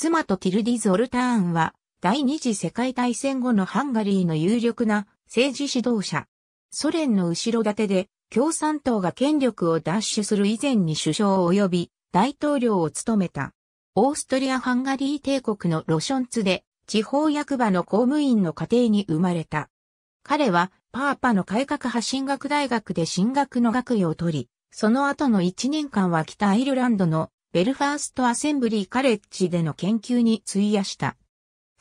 妻とティルディ・ゾルターンは、第二次世界大戦後のハンガリーの有力な政治指導者。ソ連の後ろ盾で、共産党が権力を奪取する以前に首相及び大統領を務めた。オーストリア・ハンガリー帝国のロションツで、地方役場の公務員の家庭に生まれた。彼は、パーパの改革派進学大学で進学の学位を取り、その後の1年間は北アイルランドのベルファーストアセンブリーカレッジでの研究に費やした。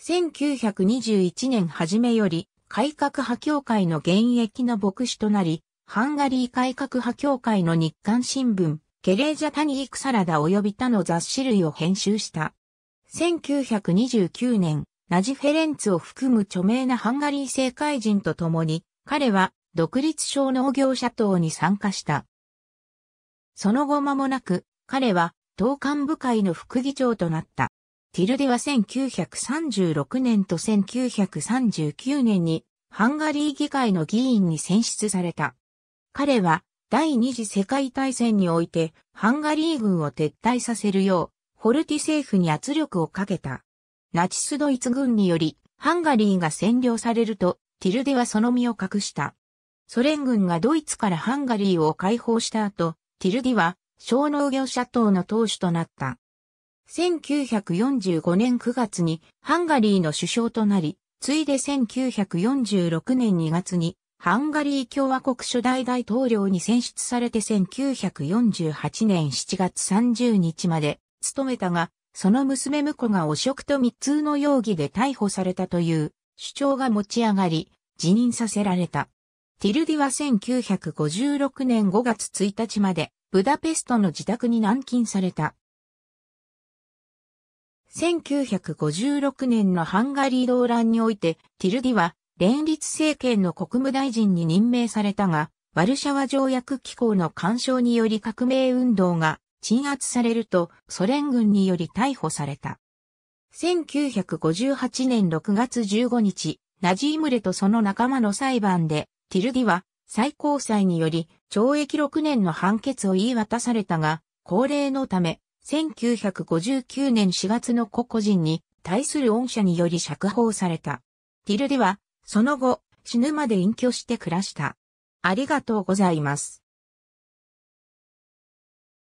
1921年初めより、改革派協会の現役の牧師となり、ハンガリー改革派協会の日刊新聞、ケレージャタニークサラダ及び他の雑誌類を編集した。1929年、ナジフェレンツを含む著名なハンガリー政界人と共に、彼は独立小農業者等に参加した。その後間もなく、彼は党幹部会の副議長となった。ティルデは1936年と1939年にハンガリー議会の議員に選出された。彼は第二次世界大戦においてハンガリー軍を撤退させるようホルティ政府に圧力をかけた。ナチスドイツ軍によりハンガリーが占領されるとティルデはその身を隠した。ソ連軍がドイツからハンガリーを解放した後、ティルディは小農業者党の党首となった。1945年9月にハンガリーの首相となり、ついで1946年2月にハンガリー共和国初代大統領に選出されて1948年7月30日まで務めたが、その娘婿が汚職と密通の容疑で逮捕されたという主張が持ち上がり、辞任させられた。ティルディは1956年5月1日までブダペストの自宅に軟禁された。1956年のハンガリー動乱において、ティルディは連立政権の国務大臣に任命されたが、ワルシャワ条約機構の干渉により革命運動が鎮圧されるとソ連軍により逮捕された。1958年6月15日、ナジームレとその仲間の裁判で、ティルディは最高裁により懲役6年の判決を言い渡されたが、高齢のため、1959年4月の個々人に対する恩赦により釈放された。ティルデは、その後、死ぬまで隠居して暮らした。ありがとうございます。